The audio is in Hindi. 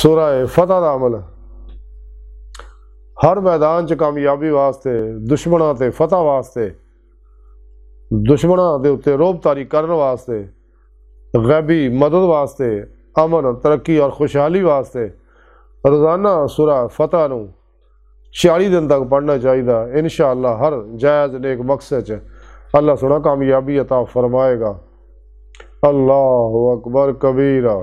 सुरा है सुराए का अमल हर मैदान च कामयाबी वास्ते दुश्मन से फतह वास्ते दुश्मन के उत्ते रोबतारी करने वास्ते गैबी मदद वास्ते अमन तरक्की और खुशहाली वास्ते रोजाना सुरा फतेह चाली दिन तक पढ़ना चाहिए इन शाला हर जायज नेक मकसद च अल्लाह सोना कामयाबी अता फरमाएगा अल्लाह अकबर कबीरा